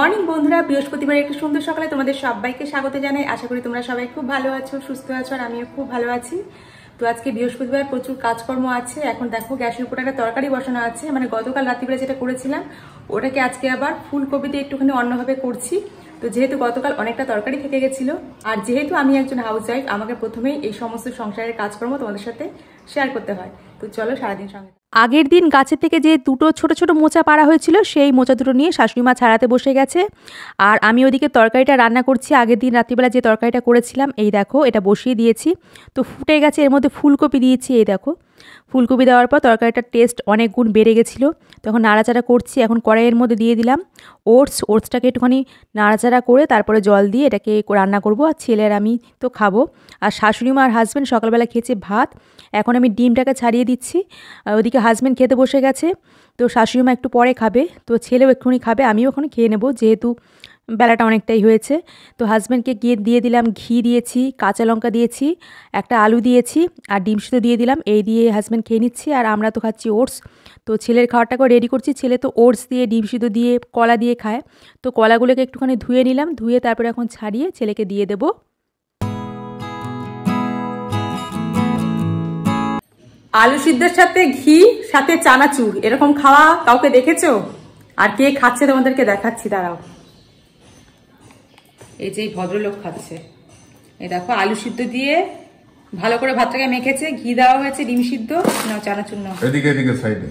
Morning বন্ধুরা বৃহস্পতিবার একটু সুন্দর সকালে তোমাদের সবাইকে স্বাগত জানাই আশা করি তোমরা সবাই খুব ভালো আছো সুস্থ আছো আর আমিও খুব ভালো আছি তো আজকে বৃহস্পতিবার প্রচুর কাজকর্ম আছে এখন দেখো গ্যাসের উপর একটা তরকারি বসানো আছে মানে গতকাল রাত্রিবেলা যেটা করেছিলাম ওটাকে আজকে আবার ফুলকপি দিয়ে একটুখানি অন্যভাবে করছি তো যেহেতু গতকাল অনেকটা তরকারি থেকে গেছিলো আর যেহেতু আমি একজন হাউস ওয়াইফ আমাকে প্রথমেই এই সমস্ত সংসারের কাজকর্ম তোমাদের সাথে শেয়ার করতে হয় তো চলো সারাদিন সঙ্গে আগের দিন গাছের থেকে যে দুটো ছোট ছোট মোচা পাড়া হয়েছিল সেই মোচা দুটো নিয়ে শাশুড়ি মা ছাড়াতে বসে গেছে আর আমি ওদিকে তরকারিটা রান্না করছি আগের দিন রাত্রিবেলা যে তরকারিটা করেছিলাম এই দেখো এটা বসিয়ে দিয়েছি তো ফুটে গেছে এর মধ্যে ফুলকপি দিয়েছি এই দেখো ফুলকপি দেওয়ার পর তরকারিটার টেস্ট অনেক গুণ বেড়ে গেছিলো তখন নাড়াচাড়া করছি এখন কড়াইয়ের মধ্যে দিয়ে দিলাম ওটস ওটসটাকে একটুখানি নাড়াচাড়া করে তারপরে জল দিয়ে এটাকে রান্না করব আর ছেলের আমি তো খাবো আর শাশুড়ি মা আর হাজব্যান্ড সকালবেলা খেয়েছে ভাত এখন আমি ডিমটাকে ছাড়িয়ে দিচ্ছি ওদিকে হাজব্যান্ড খেতে বসে গেছে তো শাশুড়ি মা একটু পরে খাবে তো ছেলেও এক্ষুনি খাবে আমিও এখন খেয়ে নেবো যেহেতু বেলাটা অনেকটাই হয়েছে তো হাজব্যান্ডকে গিয়ে দিয়ে দিলাম ঘি দিয়েছি কাঁচা লঙ্কা দিয়েছি একটা আলু দিয়েছি আর ডিম সুতো দিয়ে দিলাম এই দিয়ে হাজব্যান্ড খেয়ে নিচ্ছি আর আমরা তো খাচ্ছি ওটস তো ছেলের খাওয়ারটাকেও রেডি করছি ছেলে তো ওটস দিয়ে ডিম সুতো দিয়ে কলা দিয়ে খায় তো কলাগুলোকে একটুখানি ধুয়ে নিলাম ধুয়ে তারপরে এখন ছাড়িয়ে ছেলেকে দিয়ে দেবো আলু সিদ্ধের সাথে ঘি সাথে চানাচুর এরকম খাওয়া কাউকে দেখেছো আর কে খাচ্ছে তোমাদেরকে দেখাচ্ছি দাঁড়াও এই যে এই ভদ্রলোক খাচ্ছে এ দেখো আলু সিদ্ধ দিয়ে ভালো করে ভাতটাকে মেখেছে ঘি দেওয়া হয়েছে ডিম সিদ্ধ না চানাচুর না এদিকে এদিকে সাইডে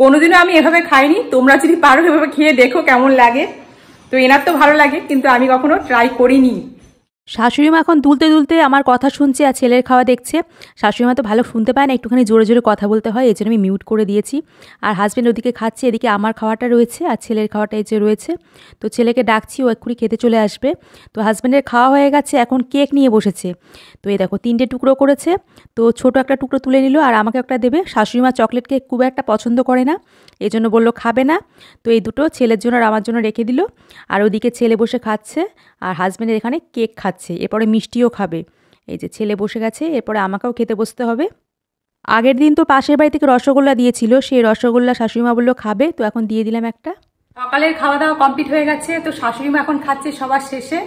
কোনোদিনও আমি এভাবে খাইনি তোমরা যদি পারো এভাবে খেয়ে দেখো কেমন লাগে তো এনার তো ভালো লাগে কিন্তু আমি কখনো ট্রাই করিনি শাশুড়িমা এখন দুলতে দুলতে আমার কথা শুনছে আর ছেলের খাওয়া দেখছে শাশুড়িমা তো ভালো শুনতে পায় না একটুখানি জোরে জোরে কথা বলতে হয় এই জন্য আমি মিউট করে দিয়েছি আর হাজব্যান্ড ওদিকে খাচ্ছে এদিকে আমার খাওয়াটা রয়েছে আর ছেলের খাওয়াটা এই যে রয়েছে তো ছেলেকে ডাকছি ও একটু খেতে চলে আসবে তো হাজব্যান্ডের খাওয়া হয়ে গেছে এখন কেক নিয়ে বসেছে তো এই দেখো তিনটে টুকরো করেছে তো ছোট একটা টুকরো তুলে নিল আর আমাকে একটা দেবে শাশুড়িমা চকলেট কেক খুব একটা পছন্দ করে না এই জন্য বললো খাবে না তো এই দুটো ছেলের জন্য আর আমার জন্য রেখে দিল আর ওদিকে ছেলে বসে খাচ্ছে আর হাজব্যান্ডের এখানে কেক খাচ্ছে খাচ্ছে এরপরে মিষ্টিও খাবে এই যে ছেলে বসে গেছে এরপরে আমাকেও খেতে বসতে হবে আগের দিন তো পাশের বাড়ি থেকে রসগোল্লা দিয়েছিল সেই রসগোল্লা শাশুড়িমা বললো খাবে তো এখন দিয়ে দিলাম একটা সকালের খাওয়া দাওয়া কমপ্লিট হয়ে গেছে তো শাশুড়িমা এখন খাচ্ছে সবার শেষে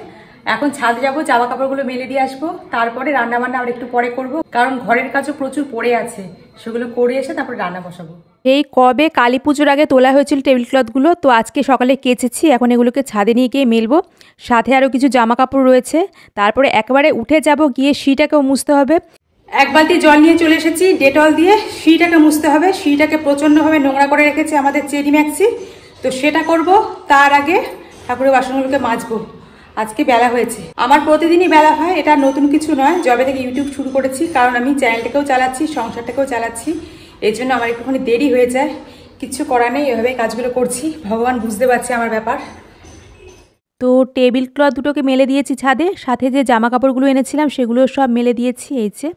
এখন ছাদ যাবো জামা কাপড়গুলো মেলে দিয়ে আসবো তারপরে রান্না বান্না আবার একটু পরে করব কারণ ঘরের কাজও প্রচুর পড়ে আছে সেগুলো করে এসে তারপরে রান্না বসাবো এই কবে কালী পুজোর আগে তোলা হয়েছিল টেবিল ক্লথগুলো তো আজকে সকালে কেচেছি এখন এগুলোকে ছাদে নিয়ে গিয়ে মেলবো সাথে আরও কিছু জামা কাপড় রয়েছে তারপরে একবারে উঠে যাব গিয়ে সিটাকেও মুছতে হবে এক বালতি জল নিয়ে চলে এসেছি ডেটল দিয়ে সিটাকে মুছতে হবে সিটাকে প্রচণ্ডভাবে নোংরা করে রেখেছে আমাদের চেরি ম্যাক্সি তো সেটা করব তার আগে ঠাকুরের বাসনগুলোকে মাজবো আজকে বেলা হয়েছে আমার প্রতিদিনই বেলা হয় এটা নতুন কিছু নয় জবে থেকে ইউটিউব শুরু করেছি কারণ আমি চ্যানেলটাকেও চালাচ্ছি সংসারটাকেও চালাচ্ছি এই জন্য আমার একটুখানি দেরি হয়ে যায় কিছু করা নেই এভাবে কাজগুলো করছি ভগবান বুঝতে পারছে আমার ব্যাপার তো টেবিল ক্লথ দুটোকে মেলে দিয়েছি ছাদে সাথে যে জামা কাপড়গুলো এনেছিলাম সেগুলো সব মেলে দিয়েছি এই যে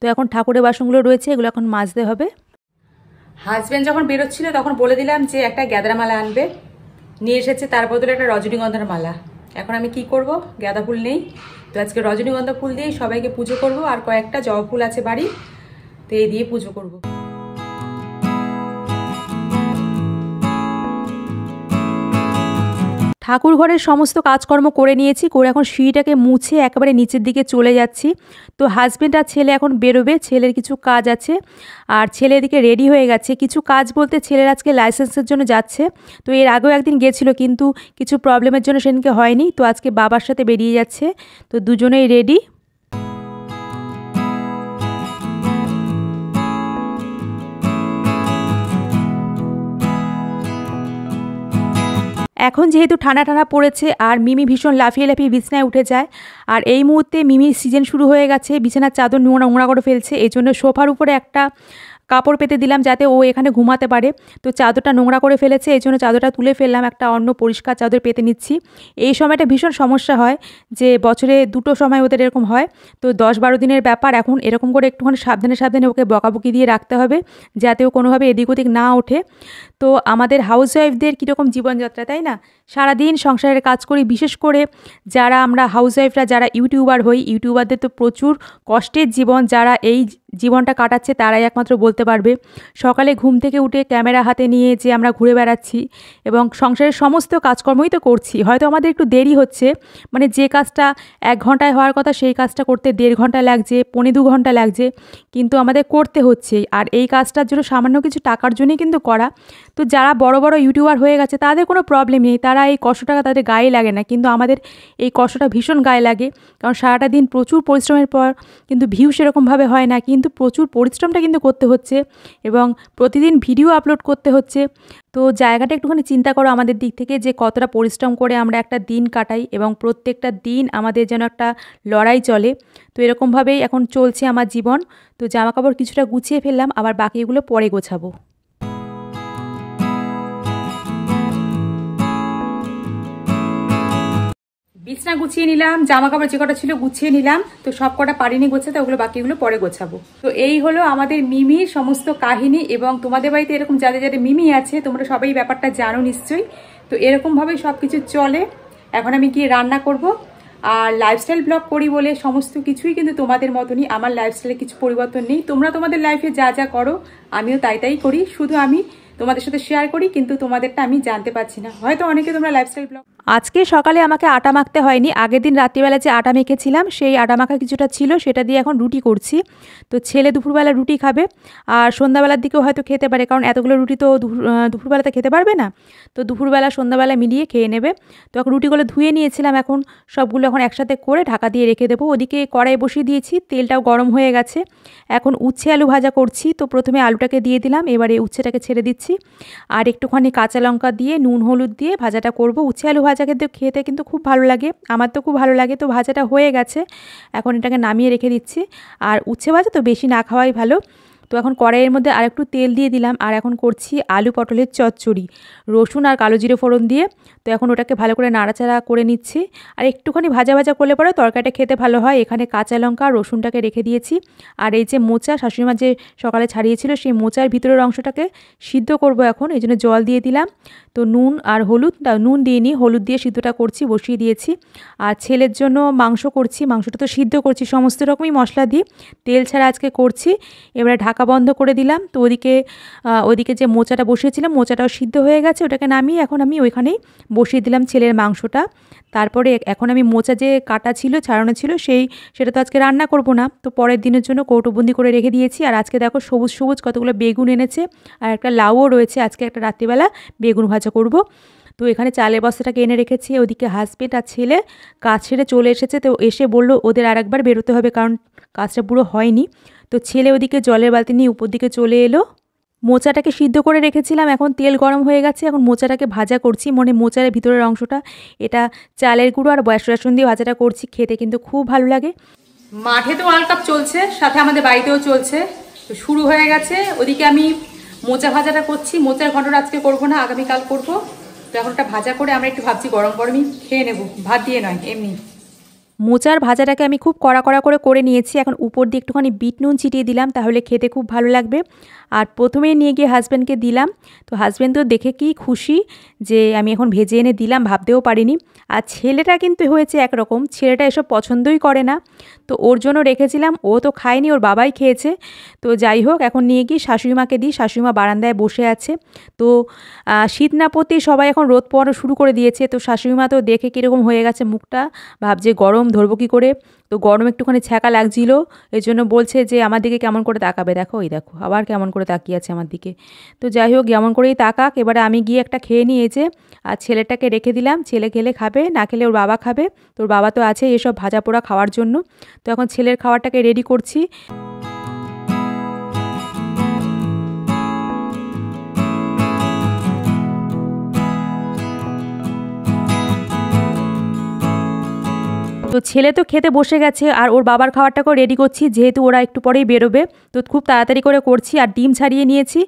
তো এখন ঠাকুরের বাসনগুলো রয়েছে এগুলো এখন মাজতে হবে হাজব্যান্ড যখন বেরোচ্ছিল তখন বলে দিলাম যে একটা গ্যাদরা মালা আনবে নিয়ে এসেছে তার বদলে একটা রজনীগন্ধার মালা এখন আমি কি করব গাঁদা ফুল নেই তো আজকে রজনীগন্ধা ফুল দিয়েই সবাইকে পুজো করব আর কয়েকটা জবা ফুল আছে বাড়ি তো এই দিয়ে পুজো করবো ঠাকুর ঘরের সমস্ত কাজকর্ম করে নিয়েছি করে এখন সিঁড়িটাকে মুছে একেবারে নিচের দিকে চলে যাচ্ছি তো হাজব্যান্ড আর ছেলে এখন বেরোবে ছেলের কিছু কাজ আছে আর ছেলে এদিকে রেডি হয়ে গেছে কিছু কাজ বলতে ছেলের আজকে লাইসেন্সের জন্য যাচ্ছে তো এর আগেও একদিন গেছিলো কিন্তু কিছু প্রবলেমের জন্য সেদিনকে হয়নি তো আজকে বাবার সাথে বেরিয়ে যাচ্ছে তো দুজনেই রেডি এখন যেহেতু ঠান্ডা ঠান্ডা পড়েছে আর মিমি ভীষণ লাফিয়ে লাফিয়ে বিছনায় উঠে যায় আর এই মুহূর্তে মিমির সিজন শুরু হয়ে গেছে বিছানার চাদর নোংরা নোংরা করে ফেলছে এই জন্য সোফার উপরে একটা কাপড় পেতে দিলাম যাতে ও এখানে ঘুমাতে পারে তো চাদরটা নোংরা করে ফেলেছে এই জন্য চাদরটা তুলে ফেললাম একটা অন্য পরিষ্কার চাদর পেতে নিচ্ছি এই সময়টা ভীষণ সমস্যা হয় যে বছরে দুটো সময় ওদের এরকম হয় তো দশ বারো দিনের ব্যাপার এখন এরকম করে একটুখানি সাবধানে সাবধানে ওকে বকাবকি দিয়ে রাখতে হবে যাতে ও কোনোভাবে এদিক ওদিক না ওঠে তো আমাদের হাউস ওয়াইফদের কীরকম জীবনযাত্রা তাই না সারাদিন সংসারের কাজ করি বিশেষ করে যারা আমরা হাউস ওয়াইফরা যারা ইউটিউবার হই ইউটিউবারদের তো প্রচুর কষ্টের জীবন যারা এই জীবনটা কাটাচ্ছে তারাই একমাত্র বলতে পারবে সকালে ঘুম থেকে উঠে ক্যামেরা হাতে নিয়ে যে আমরা ঘুরে বেড়াচ্ছি এবং সংসারের সমস্ত কাজকর্মই তো করছি হয়তো আমাদের একটু দেরি হচ্ছে মানে যে কাজটা এক ঘন্টায় হওয়ার কথা সেই কাজটা করতে দেড় ঘন্টা লাগছে পনে দু ঘন্টা লাগছে কিন্তু আমাদের করতে হচ্ছে আর এই কাজটার জন্য সামান্য কিছু টাকার জন্যই কিন্তু করা তো যারা বড় বড় ইউটিউবার হয়ে গেছে তাদের কোনো প্রবলেম নেই তারা এই কষ্টটা তাদের গায়ে লাগে না কিন্তু আমাদের এই কষ্টটা ভীষণ গায়ে লাগে কারণ সারাটা দিন প্রচুর পরিশ্রমের পর কিন্তু ভিউ সেরকমভাবে হয় না কিন্তু প্রচুর পরিশ্রমটা কিন্তু করতে হচ্ছে এবং প্রতিদিন ভিডিও আপলোড করতে হচ্ছে তো জায়গাটা একটুখানি চিন্তা করো আমাদের দিক থেকে যে কতটা পরিশ্রম করে আমরা একটা দিন কাটাই এবং প্রত্যেকটা দিন আমাদের যেন একটা লড়াই চলে তো এরকমভাবেই এখন চলছে আমার জীবন তো জামাকাপড় কিছুটা গুছিয়ে ফেললাম আবার বাকিগুলো পরে গোছাবো বিছনা গুছিয়ে নিলাম জামা কাপড় যে কটা ছিল গুছিয়ে নিলাম তো সব কটা পারিনি গোছাতে ওগুলো বাকিগুলো পরে গোছাবো তো এই হলো আমাদের মিমির সমস্ত কাহিনী এবং তোমাদের বাড়িতে এরকম যাদের যাদের মিমি আছে তোমরা সবাই ব্যাপারটা জানো নিশ্চয়ই তো এরকমভাবেই সব কিছু চলে এখন আমি গিয়ে রান্না করব আর লাইফস্টাইল ব্লগ করি বলে সমস্ত কিছুই কিন্তু তোমাদের মতনই আমার লাইফস্টাইলে কিছু পরিবর্তন নেই তোমরা তোমাদের লাইফে যা যা করো আমিও তাই তাই করি শুধু আমি তোমাদের সাথে শেয়ার করি কিন্তু তোমাদেরটা আমি জানতে পারছি না হয়তো অনেকে তোমরা লাইফস্টাইল ব্লগ আজকে সকালে আমাকে আটা মাখতে হয়নি আগের দিন রাত্রিবেলা যে আটা মেখেছিলাম সেই আটা মাখা কিছুটা ছিল সেটা দিয়ে এখন রুটি করছি তো ছেলে দুপুরবেলা রুটি খাবে আর সন্ধ্যাবেলার দিকেও হয়তো খেতে পারে কারণ এতগুলো রুটি তো দুপুরবেলাতে খেতে পারবে না তো দুপুরবেলা সন্ধ্যাবেলা মিলিয়ে খেয়ে নেবে তো এখন রুটিগুলো ধুয়ে নিয়েছিলাম এখন সবগুলো এখন একসাথে করে ঢাকা দিয়ে রেখে দেবো ওদিকে কড়াই বসিয়ে দিয়েছি তেলটাও গরম হয়ে গেছে এখন উচ্ছে আলু ভাজা করছি তো প্রথমে আলুটাকে দিয়ে দিলাম এবারে উচ্ছেটাকে ছেড়ে দিচ্ছি দিচ্ছি আর একটুখানি কাঁচা লঙ্কা দিয়ে নুন হলুদ দিয়ে ভাজাটা করব উচ্ছে আলু ভাজা কিন্তু খেতে কিন্তু খুব ভালো লাগে আমার তো খুব ভালো লাগে তো ভাজাটা হয়ে গেছে এখন এটাকে নামিয়ে রেখে দিচ্ছি আর উচ্ছে ভাজা তো বেশি না খাওয়াই ভালো তো এখন কড়াইয়ের মধ্যে আর একটু তেল দিয়ে দিলাম আর এখন করছি আলু পটলের চচ্চড়ি রসুন আর কালো জিরে ফোড়ন দিয়ে তো এখন ওটাকে ভালো করে নাড়াচাড়া করে নিচ্ছি আর একটুখানি ভাজা ভাজা করলে পরে তরকারিটা খেতে ভালো হয় এখানে কাঁচা লঙ্কা রসুনটাকে রেখে দিয়েছি আর এই যে মোচা শাশুড়িমা যে সকালে ছাড়িয়েছিল সেই মোচার ভিতরের অংশটাকে সিদ্ধ করব এখন এই জন্য জল দিয়ে দিলাম তো নুন আর হলুদ নুন দিয়ে নিই হলুদ দিয়ে সিদ্ধটা করছি বসিয়ে দিয়েছি আর ছেলের জন্য মাংস করছি মাংসটা তো সিদ্ধ করছি সমস্ত রকমই মশলা দিয়ে তেল ছাড়া আজকে করছি এবারে ঢাকা ঢাকা বন্ধ করে দিলাম তো ওদিকে ওদিকে যে মোচাটা বসিয়েছিলাম মোচাটাও সিদ্ধ হয়ে গেছে ওটাকে নামিয়ে এখন আমি ওইখানেই বসিয়ে দিলাম ছেলের মাংসটা তারপরে এখন আমি মোচা যে কাটা ছিল ছাড়ানো ছিল সেই সেটা তো আজকে রান্না করব না তো পরের দিনের জন্য কৌটোবন্দি করে রেখে দিয়েছি আর আজকে দেখো সবুজ সবুজ কতগুলো বেগুন এনেছে আর একটা লাউও রয়েছে আজকে একটা রাত্রিবেলা বেগুন ভাজা করব তো এখানে চালের বস্তাটাকে এনে রেখেছি ওদিকে হাজব্যান্ড আর ছেলে কাজ ছেড়ে চলে এসেছে তো এসে বলল ওদের আর একবার বেরোতে হবে কারণ কাজটা পুরো হয়নি তো ছেলে ওদিকে জলের বালতি নিয়ে উপর দিকে চলে এলো মোচাটাকে সিদ্ধ করে রেখেছিলাম এখন তেল গরম হয়ে গেছে এখন মোচাটাকে ভাজা করছি মনে মোচার ভিতরের অংশটা এটা চালের গুঁড়ো আর বয়স রাসন দিয়ে ভাজাটা করছি খেতে কিন্তু খুব ভালো লাগে মাঠে তো ওয়ার্ল্ড কাপ চলছে সাথে আমাদের বাড়িতেও চলছে তো শুরু হয়ে গেছে ওদিকে আমি মোচা ভাজাটা করছি মোচার ঘটনা আজকে করবো না আগামীকাল করবো তো এখন ভাজা করে আমরা একটু ভাবছি গরম গরমই খেয়ে নেব ভাত দিয়ে নয় এমনি মোচার ভাজাটাকে আমি খুব কড়া কড়া করে করে নিয়েছি এখন উপর দিয়ে একটুখানি বিট নুন ছিটিয়ে দিলাম তাহলে খেতে খুব ভালো লাগবে আর প্রথমে নিয়ে গিয়ে হাজব্যান্ডকে দিলাম তো হাজব্যান্ড তো দেখে কি খুশি যে আমি এখন ভেজে এনে দিলাম ভাবতেও পারিনি আর ছেলেটা কিন্তু হয়েছে একরকম ছেলেটা এসব পছন্দই করে না তো ওর জন্য রেখেছিলাম ও তো খায়নি ওর বাবাই খেয়েছে তো যাই হোক এখন নিয়ে গিয়ে শাশুড়িমাকে দিই শাশুড়িমা বারান্দায় বসে আছে তো শীত না পড়তেই সবাই এখন রোদ পড়ানো শুরু করে দিয়েছে তো শাশুড়িমা তো দেখে কীরকম হয়ে গেছে মুখটা ভাবছে গরম ধরবো কী করে তো গরম একটুখানি ছ্যাঁকা লাগছিল এর জন্য বলছে যে আমার দিকে কেমন করে তাকাবে দেখো ওই দেখো আবার কেমন করে তাকিয়ে আছে আমার দিকে তো যাই হোক কেমন করেই তাকাক এবারে আমি গিয়ে একটা খেয়ে নিয়েছে আর ছেলেটাকে রেখে দিলাম ছেলে খেলে খাবে না খেলে ওর বাবা খাবে তোর বাবা তো আছে এসব ভাজা পোড়া খাওয়ার জন্য তো এখন ছেলের খাবারটাকে রেডি করছি তো ছেলে তো খেতে বসে গেছে আর ওর বাবার খাবারটাকেও রেডি করছি যেহেতু ওরা একটু পরেই বেরোবে তো খুব তাড়াতাড়ি করে করছি আর ডিম ছাড়িয়ে নিয়েছি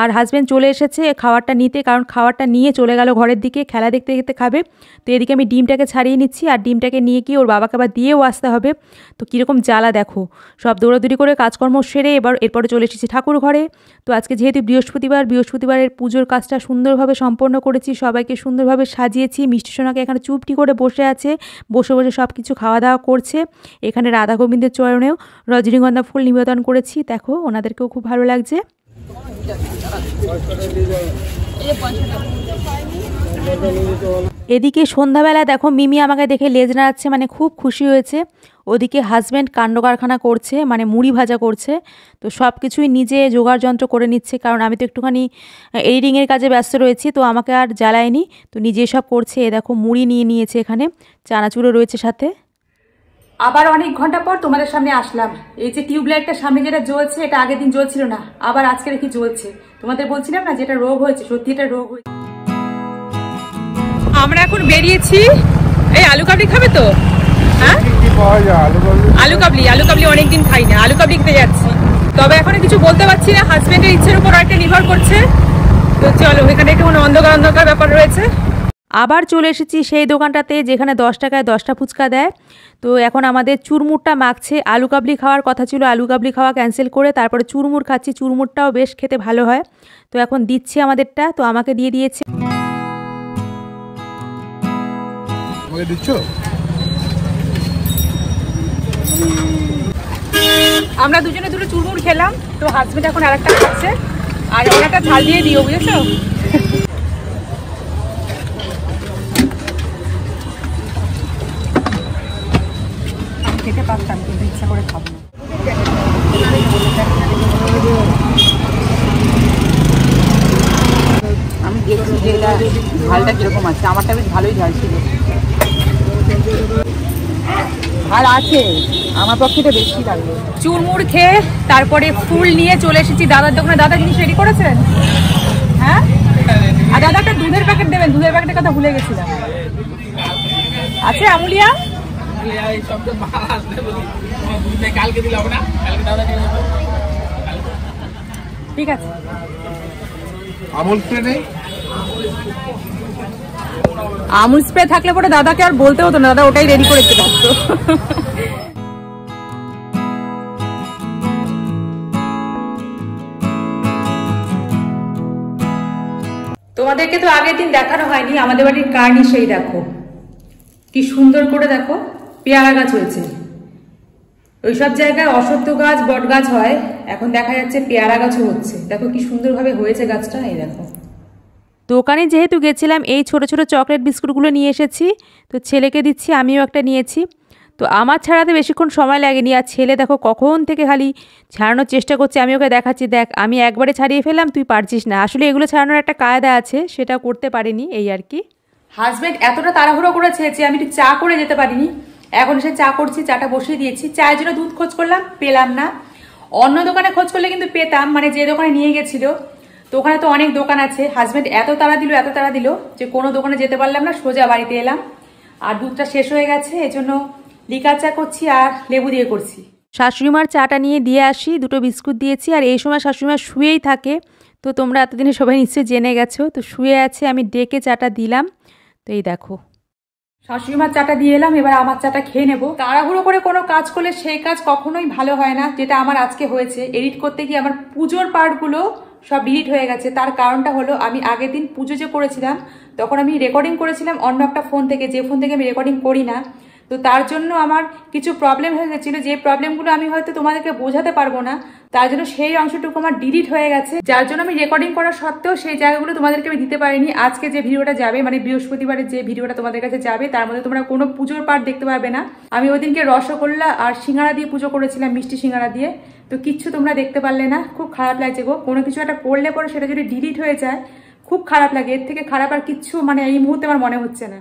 আর হাজব্যান্ড চলে এসেছে খাবারটা নিতে কারণ খাবারটা নিয়ে চলে গেল ঘরের দিকে খেলা দেখতে দেখতে খাবে তো এদিকে আমি ডিমটাকে ছাড়িয়ে নিচ্ছি আর ডিমটাকে নিয়ে গিয়ে ওর বাবাকে আবার দিয়েও আসতে হবে তো কীরকম জ্বালা দেখো সব দৌড়াদৌড়ি করে কাজকর্ম সেরে এবার এরপরে চলে এসেছি ঠাকুর ঘরে তো আজকে যেহেতু বৃহস্পতিবার বৃহস্পতিবারের পুজোর কাজটা সুন্দরভাবে সম্পন্ন করেছি সবাইকে সুন্দরভাবে সাজিয়েছি মিষ্টি সোনাকে এখানে চুপটি করে বসে আছে বসে বসে সব কিছু কিছু খাওয়া দাওয়া করছে এখানে রাধা গোবিন্দের চরণেও রজনীগন্ধা ফুল নিবেদন করেছি দেখো ওনাদেরকেও খুব ভালো লাগছে এদিকে সন্ধ্যাবেলা দেখো মিমি আমাকে দেখে লেজ নাড়াচ্ছে মানে খুব খুশি হয়েছে ওদিকে হাজব্যান্ড কাণ্ড কারখানা করছে মানে মুড়ি ভাজা করছে তো সব কিছুই নিজে জোগাড় যন্ত্র করে নিচ্ছে কারণ আমি তো একটুখানি এডিটিংয়ের কাজে ব্যস্ত রয়েছি তো আমাকে আর জ্বালায়নি তো নিজে সব করছে এ দেখো মুড়ি নিয়ে নিয়েছে এখানে চানাচুরও রয়েছে সাথে আবার অনেক ঘন্টা পর তোমাদের সামনে আসলাম এই যে টিউবলাইটটা সামনে যেটা জ্বলছে এটা আগের দিন জ্বলছিল না আবার আজকে দেখি জ্বলছে তোমাদের বলছিলাম না যেটা রোগ হয়েছে সত্যি এটা রোগ হয়েছে আমরা এখন বেরিয়েছি এই আলু কাবলি খাবে তো হ্যাঁ আলু কাবলি আলু কাবলি অনেকদিন খাই না আলু কাবলি খেতে যাচ্ছি তবে এখন কিছু বলতে পারছি না হাজব্যান্ডের ইচ্ছের উপর অনেকটা নির্ভর করছে তো চলো এখানে একটু অন্ধকার অন্ধকার ব্যাপার রয়েছে আবার চলে এসেছি সেই দোকানটাতে যেখানে দশ টাকায় দশটা ফুচকা দেয় তো এখন আমাদের চুরমুরটা মাখছে আলু কাবলি খাওয়ার কথা ছিল আলু কাবলি খাওয়া ক্যান্সেল করে তারপরে চুরমুর খাচ্ছি চুরমুরটাও বেশ খেতে ভালো হয় তো এখন দিচ্ছি আমাদেরটা তো আমাকে দিয়ে দিয়েছে করে দিচ্ছ আমরা দুজনে দুটো চুরমুর খেলাম তো হাজবেন্ড এখন আর একটা খাচ্ছে আর একটা থাল দিয়ে দিও বুঝেছো খেতে পারতাম কিন্তু ইচ্ছা করে খাবো আমি দেখছি যে এটা ঝালটা কিরকম আছে আমারটা বেশ ভালোই ঝাল ছিল আর আছে আমার পক্ষে তো বেশি লাগবে চুরমুর খেয়ে তারপরে ফুল নিয়ে চলে এসেছি দাদার দোকানে দাদা জিনিস রেডি করেছেন হ্যাঁ আর দাদা একটা দুধের প্যাকেট দেবেন দুধের প্যাকেটের কথা ভুলে গেছিলাম আছে আমুলিয়া ঠিক আছে আমুল নেই আমুল স্প্রে থাকলে পরে দাদাকে আর বলতে হতো না দাদা ওটাই রেডি করে তোমাদেরকে তো আগের দিন দেখানো হয়নি আমাদের বাড়ির কার্নি সেই দেখো কি সুন্দর করে দেখো পেয়ারা গাছ হয়েছে ওইসব জায়গায় অসত্য গাছ বট গাছ হয় এখন দেখা যাচ্ছে পেয়ারা গাছও হচ্ছে দেখো কি সুন্দরভাবে হয়েছে গাছটা এই দেখো দোকানে যেহেতু গেছিলাম এই ছোট ছোট চকলেট বিস্কুটগুলো নিয়ে এসেছি তো ছেলেকে দিচ্ছি আমিও একটা নিয়েছি তো আমার ছাড়াতে বেশিক্ষণ সময় লাগেনি আর ছেলে দেখো কখন থেকে খালি ছাড়ানোর চেষ্টা করছে আমি ওকে দেখাচ্ছি দেখ আমি একবারে ছাড়িয়ে ফেলাম তুই পারছিস না আসলে এগুলো ছাড়ানোর একটা কায়দা আছে সেটা করতে পারিনি এই আর কি হাজব্যান্ড এতটা তাড়াহুড়ো করে ছেড়েছি আমি একটু চা করে যেতে পারিনি এখন সে চা করছি চাটা বসিয়ে দিয়েছি চায়ের জন্য দুধ খোঁজ করলাম পেলাম না অন্য দোকানে খোঁজ করলে কিন্তু পেতাম মানে যে দোকানে নিয়ে গেছিলো তো ওখানে তো অনেক দোকান আছে হাজব্যান্ড এত তাড়া দিল এত তাড়া দিল যে কোনো দোকানে যেতে পারলাম না সোজা বাড়িতে এলাম আর দুধটা শেষ হয়ে গেছে এজন্য লিকার চা করছি আর লেবু দিয়ে করছি শাশুড়িমার চাটা নিয়ে দিয়ে আসি দুটো বিস্কুট দিয়েছি আর এই সময় শাশুড়িমা শুয়েই থাকে তো তোমরা এতদিনে সবাই নিশ্চয়ই জেনে গেছো তো শুয়ে আছে আমি ডেকে চাটা দিলাম তো এই দেখো শাশুড়িমার চাটা দিয়ে এলাম এবার আমার চাটা খেয়ে নেবো তাড়াহুড়ো করে কোনো কাজ করলে সেই কাজ কখনোই ভালো হয় না যেটা আমার আজকে হয়েছে এডিট করতে গিয়ে আমার পুজোর পার্টগুলো সব ডিলিট হয়ে গেছে তার কারণটা হলো আমি আগের দিন পুজো যে করেছিলাম তখন আমি রেকর্ডিং করেছিলাম অন্য একটা ফোন থেকে যে ফোন থেকে আমি রেকর্ডিং করি না তো তার জন্য আমার কিছু প্রবলেম হয়ে গেছিলো যে প্রবলেমগুলো আমি হয়তো তোমাদেরকে বোঝাতে পারবো না তার জন্য সেই অংশটুকু আমার ডিলিট হয়ে গেছে যার জন্য আমি রেকর্ডিং করা সত্ত্বেও সেই জায়গাগুলো তোমাদেরকে আমি দিতে পারিনি আজকে যে ভিডিওটা যাবে মানে বৃহস্পতিবারের যে ভিডিওটা তোমাদের কাছে যাবে তার মধ্যে তোমরা কোনো পুজোর পার্ট দেখতে পাবে না আমি ওই দিনকে রসগোল্লা আর সিঙ্গারা দিয়ে পুজো করেছিলাম মিষ্টি সিঙ্গারা দিয়ে তো কিচ্ছু তোমরা দেখতে পারলে না খুব খারাপ লাগছে গো কোনো কিছু একটা করলে পরে সেটা যদি ডিলিট হয়ে যায় খুব খারাপ লাগে এর থেকে খারাপ আর কিচ্ছু মানে এই মুহূর্তে আমার মনে হচ্ছে না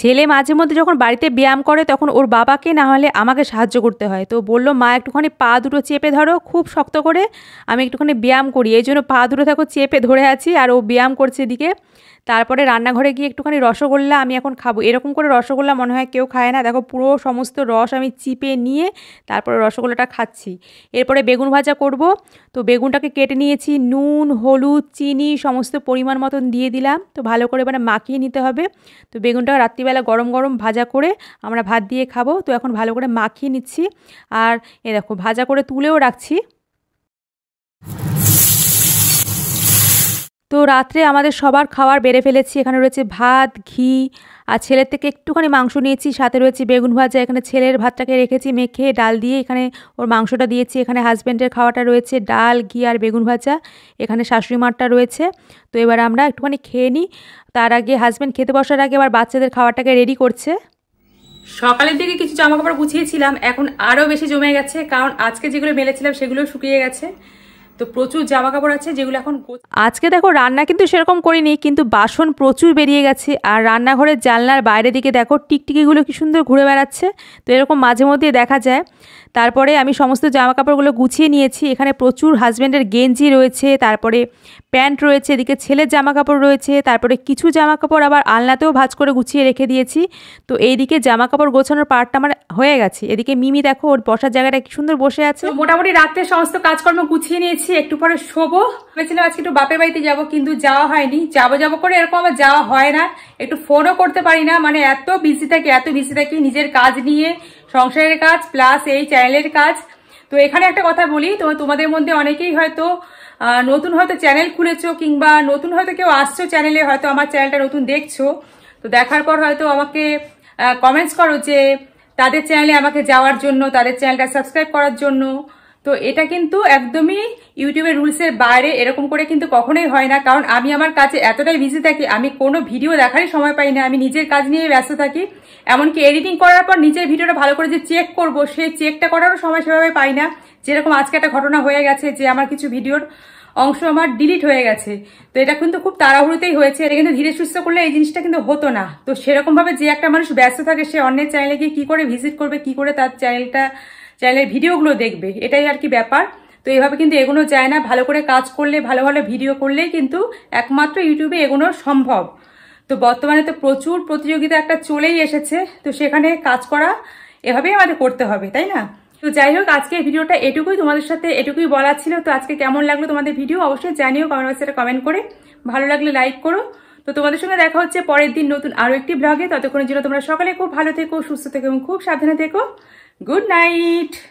ছেলে মাঝে মধ্যে যখন বাড়িতে ব্যায়াম করে তখন ওর বাবাকে না হলে আমাকে সাহায্য করতে হয় তো বলল মা একটুখানি পা দুটো চেপে ধরো খুব শক্ত করে আমি একটুখানি ব্যায়াম করি এই জন্য পা দুটো থাকো চেপে ধরে আছি আর ও ব্যায়াম করছে এদিকে তারপরে রান্নাঘরে গিয়ে একটুখানি রসগোল্লা আমি এখন খাবো এরকম করে রসগোল্লা মনে হয় কেউ খায় না দেখো পুরো সমস্ত রস আমি চিপে নিয়ে তারপরে রসগোল্লাটা খাচ্ছি এরপরে বেগুন ভাজা করব তো বেগুনটাকে কেটে নিয়েছি নুন হলুদ চিনি সমস্ত পরিমাণ মতন দিয়ে দিলাম তো ভালো করে মানে মাখিয়ে নিতে হবে তো বেগুনটা রাত্রিবেলা গরম গরম ভাজা করে আমরা ভাত দিয়ে খাবো তো এখন ভালো করে মাখিয়ে নিচ্ছি আর এ দেখো ভাজা করে তুলেও রাখছি তো রাত্রে আমাদের সবার খাবার বেড়ে ফেলেছি এখানে রয়েছে ভাত ঘি আর ছেলের থেকে একটুখানি মাংস নিয়েছি সাথে রয়েছে বেগুন ভাজা এখানে ছেলের ভাতটাকে রেখেছি মেখে ডাল দিয়ে এখানে ওর মাংসটা দিয়েছি এখানে হাজব্যান্ডের খাওয়াটা রয়েছে ডাল ঘি আর বেগুন ভাজা এখানে শাশুড়ি মারটা রয়েছে তো এবার আমরা একটুখানি খেয়ে নিই তার আগে হাজব্যান্ড খেতে বসার আগে এবার বাচ্চাদের খাওয়াটাকে রেডি করছে সকালের দিকে কিছু জামা কাপড় গুছিয়েছিলাম এখন আরও বেশি জমে গেছে কারণ আজকে যেগুলো মেলেছিলাম সেগুলো শুকিয়ে গেছে তো প্রচুর জামা কাপড় আছে যেগুলো এখন আজকে দেখো রান্না কিন্তু সেরকম করিনি কিন্তু বাসন প্রচুর বেরিয়ে গেছে আর রান্নাঘরের জানলার বাইরে দিকে দেখো টিকটিকিগুলো কি সুন্দর ঘুরে বেড়াচ্ছে তো এরকম মাঝে মধ্যে দেখা যায় তারপরে আমি সমস্ত জামা কাপড়গুলো গুছিয়ে নিয়েছি এখানে প্রচুর হাজব্যান্ডের গেঞ্জি রয়েছে তারপরে প্যান্ট রয়েছে এদিকে ছেলের জামা কাপড় রয়েছে তারপরে কিছু জামা কাপড় আবার আলনাতেও ভাজ করে গুছিয়ে রেখে দিয়েছি তো এইদিকে জামা কাপড় গোছানোর পার্টটা আমার হয়ে গেছে এদিকে মিমি দেখো ওর বসার জায়গাটা কি সুন্দর বসে আছে মোটামুটি রাত্রে সমস্ত কাজকর্ম গুছিয়ে নিয়েছি একটু পরে শোবো ভেবেছিলাম আজকে একটু বাপের বাড়িতে যাবো কিন্তু যাওয়া হয়নি যাবো যাবো করে এরকম আমার যাওয়া হয় না একটু ফোনও করতে পারি না মানে এত বিজি থাকি এত বিজি থাকি নিজের কাজ নিয়ে সংসারের কাজ প্লাস এই চ্যানেলের কাজ তো এখানে একটা কথা বলি তো তোমাদের মধ্যে অনেকেই হয়তো নতুন হয়তো চ্যানেল খুলেছো কিংবা নতুন হয়তো কেউ আসছো চ্যানেলে হয়তো আমার চ্যানেলটা নতুন দেখছো তো দেখার পর হয়তো আমাকে কমেন্টস করো যে তাদের চ্যানেলে আমাকে যাওয়ার জন্য তাদের চ্যানেলটা সাবস্ক্রাইব করার জন্য তো এটা কিন্তু একদমই ইউটিউবের রুলসের বাইরে এরকম করে কিন্তু কখনোই হয় না কারণ আমি আমার কাজে এতটাই বিজি থাকি আমি কোনো ভিডিও দেখারই সময় পাই না আমি নিজের কাজ নিয়ে ব্যস্ত থাকি এমনকি এডিটিং করার পর নিজের ভিডিওটা ভালো করে যে চেক করব সেই চেকটা করারও সময় সেভাবে পাই না যেরকম আজকে একটা ঘটনা হয়ে গেছে যে আমার কিছু ভিডিওর অংশ আমার ডিলিট হয়ে গেছে তো এটা কিন্তু খুব তাড়াহুড়োতেই হয়েছে এটা কিন্তু ধীরে সুস্থ করলে এই জিনিসটা কিন্তু হতো না তো সেরকমভাবে যে একটা মানুষ ব্যস্ত থাকে সে অন্যের চ্যানেলে গিয়ে কী করে ভিজিট করবে কি করে তার চ্যানেলটা চ্যানেলের ভিডিওগুলো দেখবে এটাই আর কি ব্যাপার তো এভাবে কিন্তু এগোনো যায় না ভালো করে কাজ করলে ভালো ভালো ভিডিও করলেই কিন্তু একমাত্র ইউটিউবে এগোনো সম্ভব তো বর্তমানে তো প্রচুর প্রতিযোগিতা একটা চলেই এসেছে তো সেখানে কাজ করা এভাবেই আমাদের করতে হবে তাই না তো যাই হোক আজকে ভিডিওটা এটুকুই তোমাদের সাথে এটুকুই বলা ছিল তো আজকে কেমন লাগলো তোমাদের ভিডিও অবশ্যই জানিও কমেন্ট বক্সে কমেন্ট করে ভালো লাগলে লাইক করো তো তোমাদের সঙ্গে দেখা হচ্ছে পরের দিন নতুন আরও একটি ব্লগে ততক্ষণের জন্য তোমরা সকালে খুব ভালো থেকো সুস্থ থেকো এবং খুব সাবধানে থেকো Good night.